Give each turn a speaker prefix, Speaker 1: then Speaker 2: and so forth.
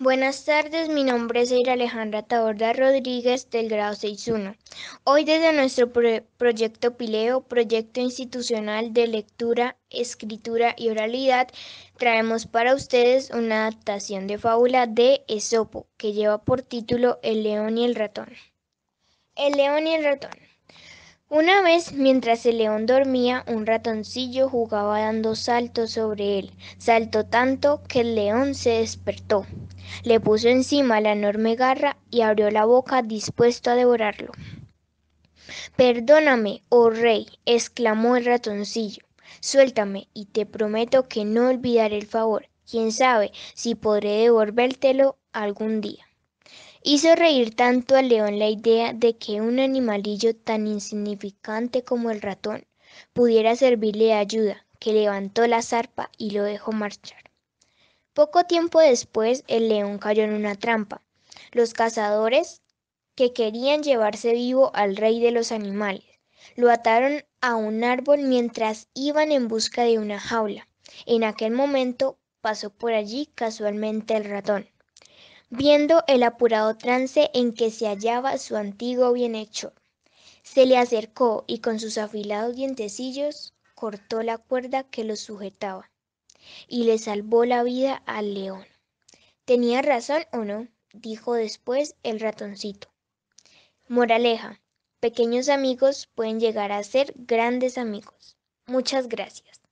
Speaker 1: Buenas tardes, mi nombre es Eira Alejandra Taborda Rodríguez del grado 6.1. Hoy desde nuestro proyecto Pileo, proyecto institucional de lectura, escritura y oralidad, traemos para ustedes una adaptación de fábula de Esopo, que lleva por título El león y el ratón. El león y el ratón. Una vez, mientras el león dormía, un ratoncillo jugaba dando saltos sobre él. Saltó tanto que el león se despertó. Le puso encima la enorme garra y abrió la boca dispuesto a devorarlo. Perdóname, oh rey, exclamó el ratoncillo. Suéltame y te prometo que no olvidaré el favor. Quién sabe si podré devolvértelo algún día. Hizo reír tanto al león la idea de que un animalillo tan insignificante como el ratón pudiera servirle de ayuda, que levantó la zarpa y lo dejó marchar. Poco tiempo después, el león cayó en una trampa. Los cazadores, que querían llevarse vivo al rey de los animales, lo ataron a un árbol mientras iban en busca de una jaula. En aquel momento pasó por allí casualmente el ratón. Viendo el apurado trance en que se hallaba su antiguo bienhechor, se le acercó y con sus afilados dientecillos cortó la cuerda que lo sujetaba y le salvó la vida al león. ¿Tenía razón o no? dijo después el ratoncito. Moraleja, pequeños amigos pueden llegar a ser grandes amigos. Muchas gracias.